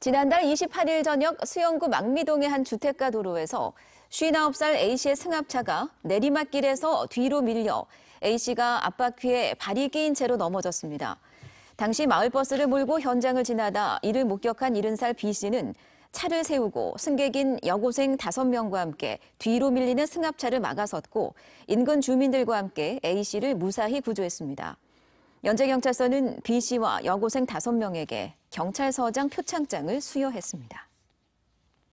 지난달 28일 저녁 수영구 망미동의 한 주택가 도로에서 59살 A씨의 승합차가 내리막길에서 뒤로 밀려 A씨가 앞바퀴에 발이 끼인 채로 넘어졌습니다. 당시 마을버스를 몰고 현장을 지나다 이를 목격한 70살 B씨는 차를 세우고 승객인 여고생 5명과 함께 뒤로 밀리는 승합차를 막아섰고 인근 주민들과 함께 A씨를 무사히 구조했습니다. 연제경찰서는 B 씨와 여고생 5명에게 경찰서장 표창장을 수여했습니다.